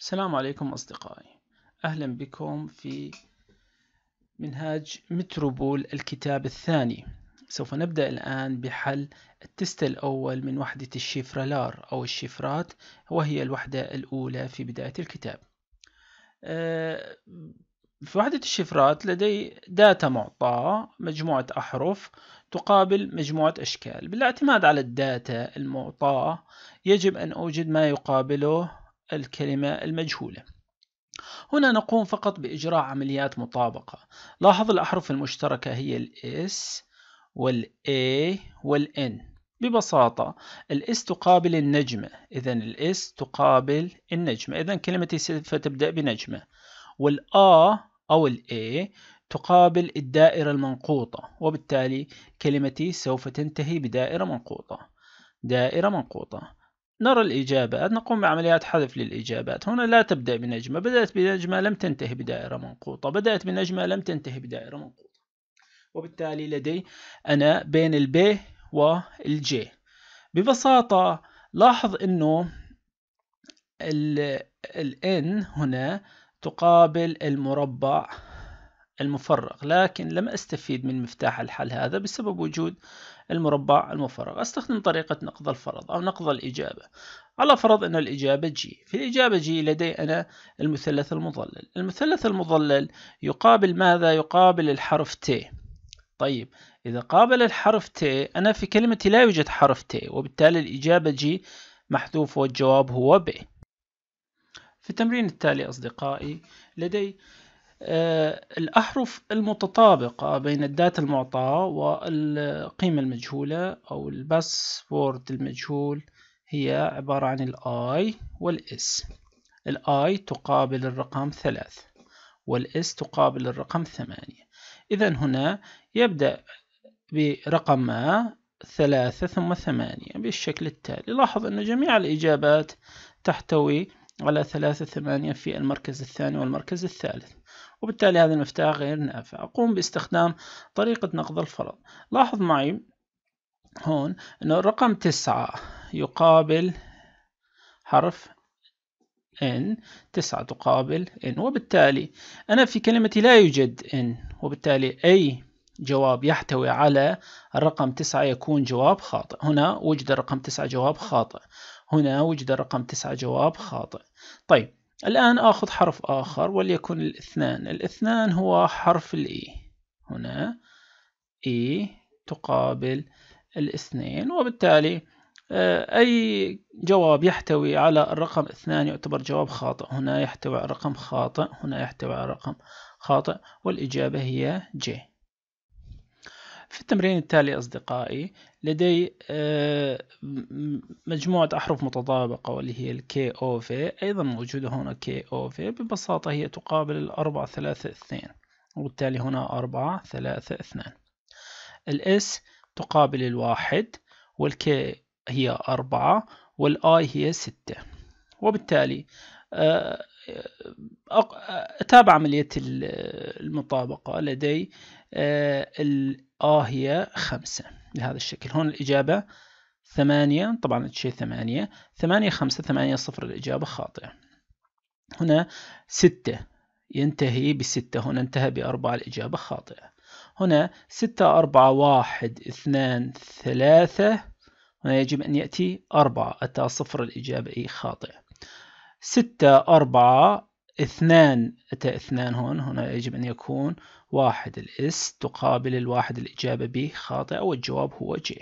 السلام عليكم أصدقائي أهلا بكم في منهاج متروبول الكتاب الثاني سوف نبدأ الآن بحل التست الأول من وحدة الشفرلار أو الشفرات وهي الوحدة الأولى في بداية الكتاب آه، في وحدة الشفرات لدي داتا معطاة مجموعة أحرف تقابل مجموعة أشكال بالاعتماد على الداتا المعطاة يجب أن أوجد ما يقابله الكلمة المجهولة هنا نقوم فقط بإجراء عمليات مطابقة لاحظ الأحرف المشتركة هي الاس والـ N ببساطة الاس تقابل النجمة إذا الاس تقابل النجمة إذا كلمتي سوف تبدأ بنجمة والآ أو A تقابل الدائرة المنقوطة وبالتالي كلمتي سوف تنتهي بدائرة منقوطة دائرة منقوطة نرى الإجابات نقوم بعمليات حذف للإجابات هنا لا تبدأ بنجمة بدأت بنجمة لم تنتهي بدائرة منقوطة بدأت بنجمة لم تنتهي بدائرة منقوطة وبالتالي لدي أنا بين الب والجي ببساطة لاحظ أنه ال n هنا تقابل المربع المفرغ لكن لم أستفيد من مفتاح الحل هذا بسبب وجود المربع المفرغ استخدم طريقة نقض الفرض أو نقض الإجابة على فرض أن الإجابة جي في الإجابة جي لدي أنا المثلث المضلل المثلث المضلل يقابل ماذا؟ يقابل الحرف تي طيب إذا قابل الحرف تي أنا في كلمتي لا يوجد حرف تي وبالتالي الإجابة جي محذوف والجواب هو ب في التمرين التالي أصدقائي لدي آه، الأحرف المتطابقة بين الداتا المعطاة والقيمة المجهولة أو الباسورد المجهول هي عبارة عن الآي والإس الآي تقابل الرقم ثلاث والإس تقابل الرقم ثمانية إذا هنا يبدأ برقم ما ثلاثة ثم ثمانية بالشكل التالي لاحظ أن جميع الإجابات تحتوي على ثلاثة ثمانية في المركز الثاني والمركز الثالث وبالتالي هذا المفتاح غير نافع أقوم باستخدام طريقة نقض الفرض لاحظ معي هون أنه الرقم تسعة يقابل حرف n تسعة تقابل n وبالتالي أنا في كلمتي لا يوجد n وبالتالي أي جواب يحتوي على الرقم تسعة يكون جواب خاطئ هنا وجد الرقم تسعة جواب خاطئ هنا وجد الرقم تسعة جواب خاطئ طيب الآن آخذ حرف آخر وليكن الاثنان الاثنان هو حرف الإي e. هنا إي e تقابل الاثنين وبالتالي آه، أي جواب يحتوي على الرقم اثنان يعتبر جواب خاطئ هنا يحتوي على رقم خاطئ هنا يحتوي على رقم خاطئ والإجابة هي جي في التمرين التالي أصدقائي لدي آه، مجموعة أحرف متطابقة واللي هي الكي أو في أيضا موجودة هنا كي أو في ببساطة هي تقابل الأربعة ثلاثة اثنين وبالتالي هنا أربعة ثلاثة اثنان الاس تقابل الواحد والكي هي أربعة والآي هي ستة وبالتالي آه، آه، أتابع عملية المطابقة لدي الآ هي خمسة بهذا الشكل هون الإجابة ثمانية طبعا شيء ثمانية ثمانية خمسة ثمانية صفر الإجابة خاطئة هنا ستة ينتهي بستة هنا انتهى بأربعة الإجابة خاطئة هنا ستة أربعة واحد اثنان ثلاثة هنا يجب أن يأتي أربعة أتى صفر الإجابة إي خاطئة ستة أربعة اثنان أتى اثنان هون هنا يجب أن يكون واحد الاس تقابل الواحد الإجابة ب خاطئة والجواب هو ج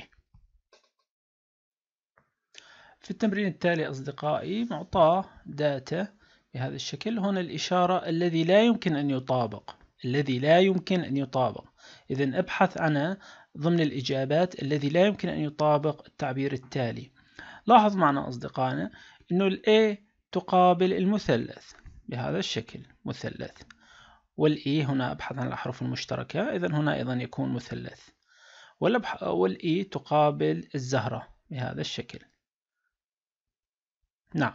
في التمرين التالي أصدقائي معطاه داتا بهذا الشكل هنا الإشارة الذي لا يمكن أن يطابق الذي لا يمكن أن يطابق إذا أبحث عن ضمن الإجابات الذي لا يمكن أن يطابق التعبير التالي لاحظ معنا أصدقائنا أنه الاي A تقابل المثلث بهذا الشكل مثلث والإي هنا أبحث عن الأحرف المشتركة إذا هنا أيضا يكون مثلث والإي تقابل الزهرة بهذا الشكل نعم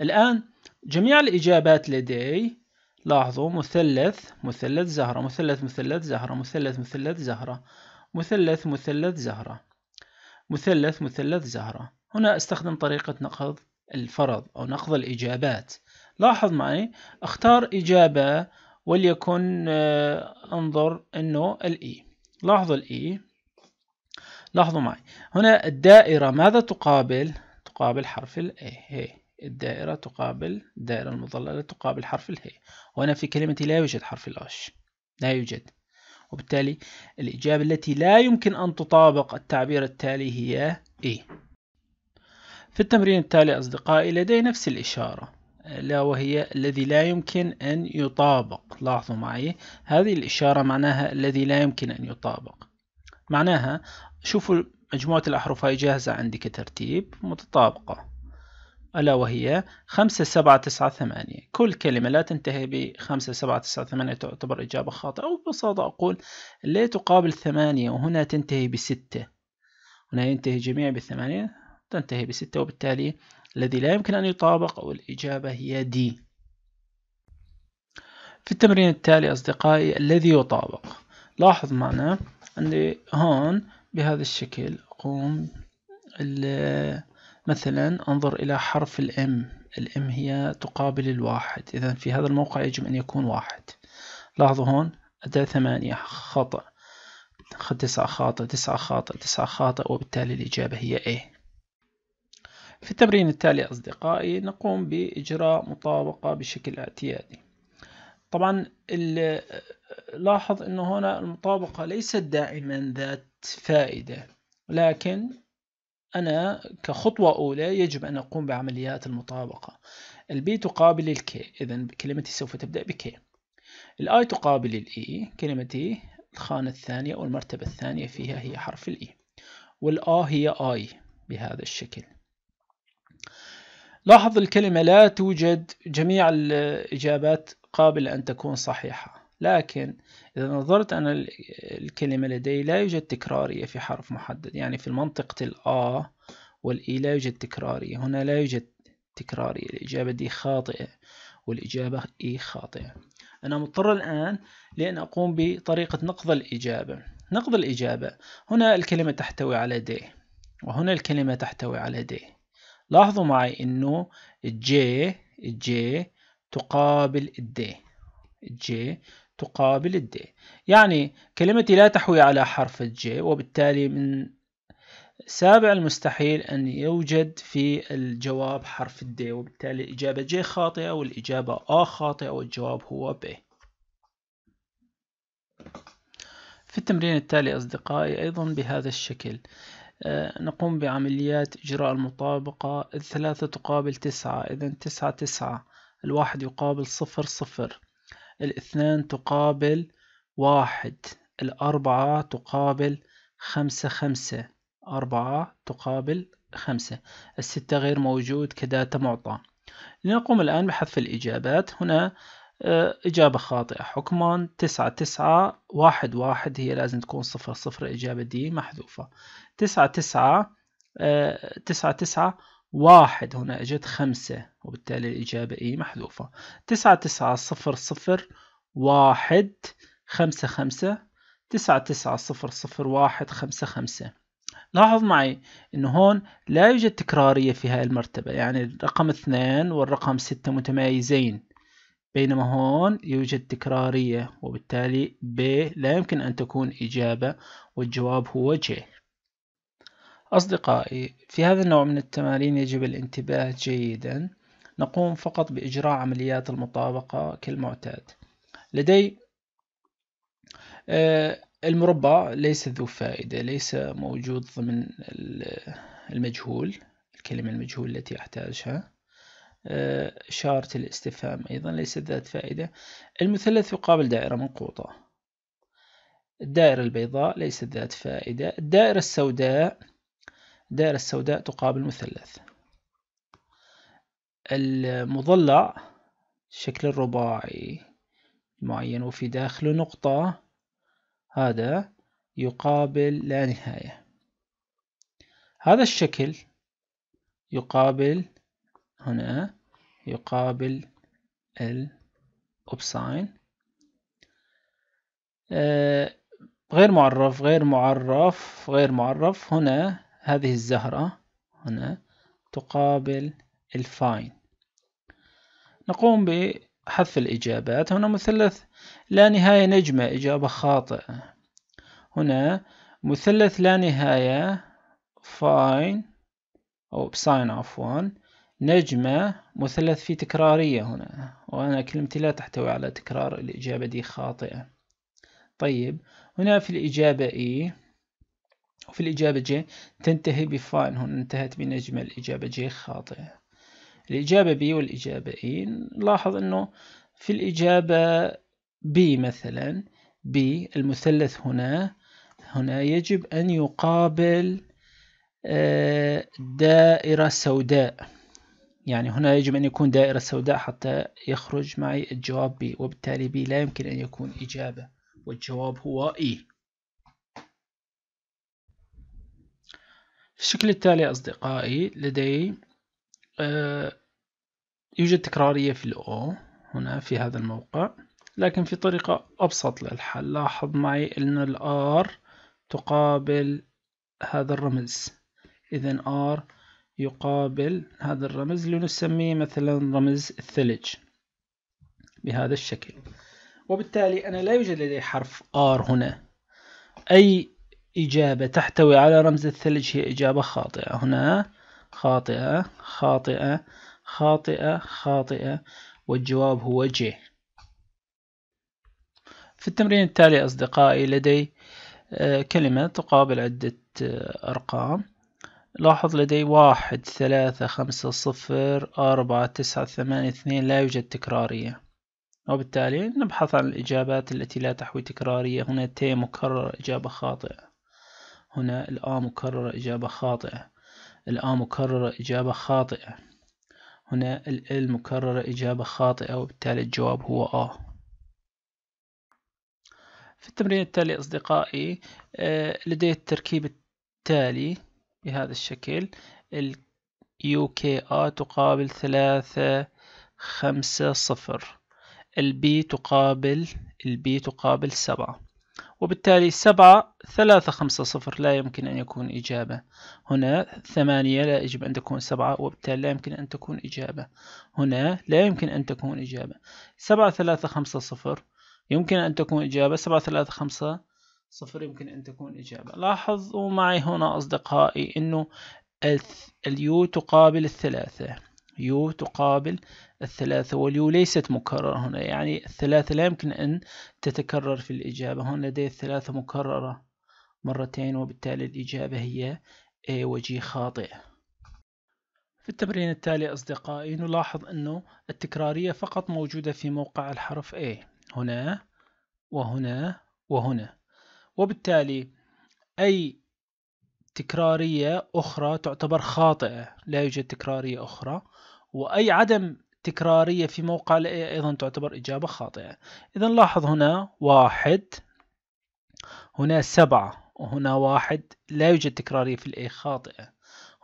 الآن جميع الإجابات لدي لاحظوا مثلث مثلث زهرة مثلث مثلث زهرة مثلث مثلث زهرة مثلث مثلث زهرة مثلث مثلث زهرة هنا استخدم طريقة نقض الفرض أو نقض الإجابات لاحظ معي اختار إجابة وليكن آه، انظر انه الاي e. لاحظوا الاي e. لاحظوا معي هنا الدائرة ماذا تقابل تقابل حرف الاي هي الدائرة تقابل الدائرة المضللة تقابل حرف الهي وهنا في كلمتي لا يوجد حرف الاش لا يوجد وبالتالي الإجابة التي لا يمكن أن تطابق التعبير التالي هي إي e. في التمرين التالي أصدقائي لدي نفس الإشارة لا وهي الذي لا يمكن أن يطابق لاحظوا معي هذه الإشارة معناها الذي لا يمكن أن يطابق معناها شوفوا مجموعة الأحرف هاي جاهزة عندي كترتيب متطابقة ألا وهي خمسة سبعة تسعة ثمانية كل كلمة لا تنتهي بخمسة سبعة تسعة ثمانية تعتبر إجابة خاطئة أو ببساطة أقول لا تقابل ثمانية وهنا تنتهي بستة هنا ينتهي جميع بثمانية تنتهي بستة وبالتالي الذي لا يمكن أن يطابق والإجابة هي دي في التمرين التالي أصدقائي الذي يطابق لاحظ معنا عندي هون بهذا الشكل أقوم مثلا أنظر إلى حرف الإم الإم هي تقابل الواحد إذا في هذا الموقع يجب أن يكون واحد لاحظوا هون أداة ثمانية خطأ تسعة خاطئ تسعة خاطئ تسعة خاطئ وبالتالي الإجابة هي A في التمرين التالي أصدقائي نقوم بإجراء مطابقة بشكل اعتيادي طبعا لاحظ أنه هنا المطابقة ليست دائما ذات فائدة لكن أنا كخطوة أولى يجب أن أقوم بعمليات المطابقة البي تقابل الكي إذا كلمتي سوف تبدأ بكي الآي تقابل الإي e، كلمتي الخانة الثانية أو المرتبة الثانية فيها هي حرف الإي e. والآ هي آي بهذا الشكل لاحظ الكلمة لا توجد جميع الإجابات قابل أن تكون صحيحة لكن إذا نظرت أنا الكلمة لدي لا يوجد تكرارية في حرف محدد يعني في منطقة الآ والإي e لا يوجد تكرارية هنا لا يوجد تكرارية الإجابة دي خاطئة والإجابة إي e خاطئة أنا مضطر الآن لأن أقوم بطريقة نقض الإجابة نقض الإجابة هنا الكلمة تحتوي على دي وهنا الكلمة تحتوي على دي لاحظوا معي انه الجي الجي تقابل الدي الجي تقابل الدي يعني كلمتي لا تحوي على حرف الجي وبالتالي من سابع المستحيل أن يوجد في الجواب حرف الدي وبالتالي الإجابة جي خاطئة والإجابة اه خاطئة والجواب هو ب في التمرين التالي أصدقائي أيضا بهذا الشكل آه، نقوم بعمليات إجراء المطابقة الثلاثة تقابل تسعة إذا تسعة تسعة الواحد يقابل صفر صفر الاثنان تقابل واحد الأربعة تقابل خمسة خمسة أربعة تقابل خمسة الستة غير موجود كداتا معطى لنقوم الآن بحذف الإجابات هنا آه، إجابة خاطئة حكما تسعة تسعة واحد واحد هي لازم تكون صفر صفر إجابة دي محذوفة تسعة تسعة آه، تسعة تسعة واحد هنا اجت خمسة وبالتالي الإجابة إي محذوفة تسعة تسعة صفر صفر واحد خمسة خمسة تسعة تسعة صفر صفر واحد خمسة خمسة لاحظ معي انه هون لا يوجد تكرارية في هاي المرتبة يعني الرقم اثنان والرقم ستة متمايزين بينما هون يوجد تكرارية وبالتالي ب لا يمكن أن تكون إجابة والجواب هو ج أصدقائي في هذا النوع من التمارين يجب الانتباه جيدا نقوم فقط بإجراء عمليات المطابقة كالمعتاد لدي آه، المربع ليس ذو فائدة ليس موجود ضمن المجهول الكلمة المجهول التي أحتاجها إشارة آه، الاستفهام أيضا ليست ذات فائدة المثلث يقابل دائرة منقوطة الدائرة البيضاء ليست ذات فائدة الدائرة السوداء الدائرة السوداء تقابل مثلث المضلع شكل الرباعي معين وفي داخله نقطة هذا يقابل لا نهاية هذا الشكل يقابل هنا يقابل الأوبساين آه، غير معرف غير معرف غير معرف هنا هذه الزهرة هنا تقابل الفاين نقوم بحذف الإجابات هنا مثلث لا نهاية نجمة إجابة خاطئة هنا مثلث لا نهاية فاين أو بساين عفوا نجمة مثلث في تكرارية هنا وأنا كلمتي لا تحتوي على تكرار الإجابة دي خاطئة طيب هنا في الإجابة إي وفي الإجابة ج تنتهي بفاين هنا انتهت بنجمة الإجابة ج خاطئة الإجابة ب والإجابة إي نلاحظ أنه في الإجابة ب مثلا ب المثلث هنا هنا يجب أن يقابل آه، دائرة سوداء يعني هنا يجب أن يكون دائرة سوداء حتى يخرج معي الجواب ب وبالتالي ب لا يمكن أن يكون إجابة والجواب هو إي الشكل التالي أصدقائي لدي آه، يوجد تكرارية في O هنا في هذا الموقع لكن في طريقة أبسط للحل لاحظ معي أن الآر تقابل هذا الرمز إذا آر يقابل هذا الرمز لنسميه مثلا رمز الثلج بهذا الشكل وبالتالي أنا لا يوجد لدي حرف R هنا أي إجابة تحتوي على رمز الثلج هي إجابة خاطئة هنا خاطئة خاطئة خاطئة خاطئة والجواب هو ج في التمرين التالي أصدقائي لدي آه، كلمة تقابل عدة آه، أرقام لاحظ لدي واحد ثلاثة خمسة صفر أربعة تسعة ثمانية اثنين لا يوجد تكرارية وبالتالي نبحث عن الإجابات التي لا تحوي تكرارية هنا ت مكرر إجابة خاطئة هنا الآ مكررة إجابة خاطئة الآ مكررة إجابة خاطئة هنا ال مكررة إجابة خاطئة وبالتالي الجواب هو آ في التمرين التالي أصدقائي آه، لدي التركيب التالي بهذا الشكل ال UKA تقابل ثلاثة خمسة صفر البي تقابل البي تقابل سبعة وبالتالي سبعة ثلاثة خمسة صفر لا يمكن أن يكون إجابة هنا ثمانية لا يجب أن تكون سبعة وبالتالي لا يمكن أن تكون إجابة هنا لا يمكن أن تكون إجابة سبعة ثلاثة خمسة صفر يمكن أن تكون إجابة سبعة ثلاثة خمسة صفر يمكن أن تكون إجابة لاحظوا معي هنا أصدقائي أنه اليو تقابل الثلاثة يو تقابل الثلاثة واليو ليست مكررة هنا يعني الثلاثة لا يمكن أن تتكرر في الإجابة هنا لدي الثلاثة مكررة مرتين وبالتالي الإجابة هي A وجي خاطئة في التمرين التالي أصدقائي نلاحظ أنه التكرارية فقط موجودة في موقع الحرف A هنا وهنا وهنا وبالتالي أي تكرارية أخرى تعتبر خاطئة لا يوجد تكرارية أخرى واي عدم تكرارية في موقع أيضا تعتبر إجابة خاطئة إذا لاحظ هنا واحد هنا سبعة وهنا واحد لا يوجد تكرارية في الاي خاطئة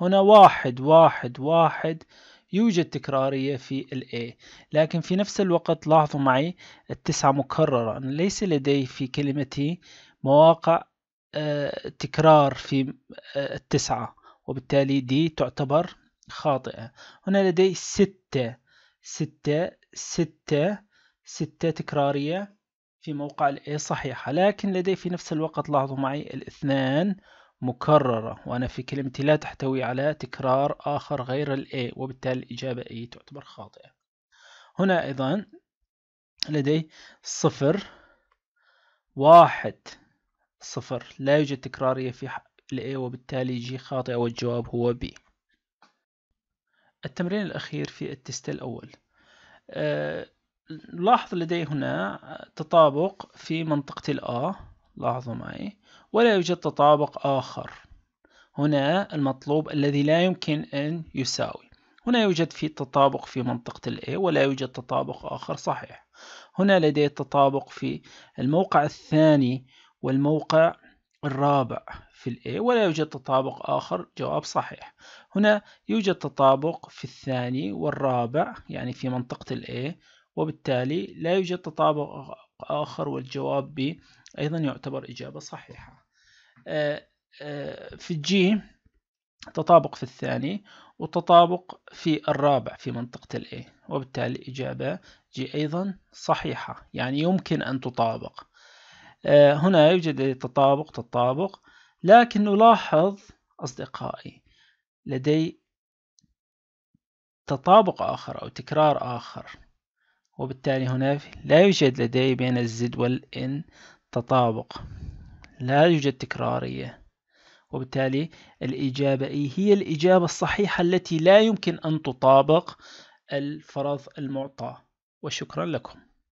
هنا واحد واحد واحد يوجد تكرارية في الاي لكن في نفس الوقت لاحظوا معي التسعة مكررة أنا ليس لدي في كلمتي مواقع آه، تكرار في آه، التسعة وبالتالي دي تعتبر خاطئة هنا لدي ستة ستة ستة ستة تكرارية في موقع الاي صحيحة لكن لدي في نفس الوقت لاحظوا معي الاثنان مكررة وأنا في كلمتي لا تحتوي على تكرار آخر غير الاي وبالتالي الإجابة اي تعتبر خاطئة هنا أيضا لدي صفر واحد صفر لا يوجد تكرارية في الاي وبالتالي جي خاطئة والجواب هو بي التمرين الأخير في التست الأول آه، لاحظ لدي هنا تطابق في منطقة الآ لاحظوا معي ولا يوجد تطابق آخر هنا المطلوب الذي لا يمكن أن يساوي هنا يوجد في تطابق في منطقة الـ A ولا يوجد تطابق آخر صحيح هنا لدي تطابق في الموقع الثاني والموقع الرابع في الـ A ولا يوجد تطابق آخر جواب صحيح هنا يوجد تطابق في الثاني والرابع يعني في منطقة الـ A وبالتالي لا يوجد تطابق آخر والجواب B أيضا يعتبر إجابة صحيحة آه، آه، في الجي تطابق في الثاني وتطابق في الرابع في منطقة الـ A وبالتالي إجابة جي أيضا صحيحة يعني يمكن أن تطابق آه، هنا يوجد تطابق تطابق لكن نلاحظ أصدقائي لدي تطابق آخر أو تكرار آخر وبالتالي هنا لا يوجد لدي بين الزد والإن تطابق لا يوجد تكرارية وبالتالي الإجابة إي هي الإجابة الصحيحة التي لا يمكن أن تطابق الفرض المعطى وشكرا لكم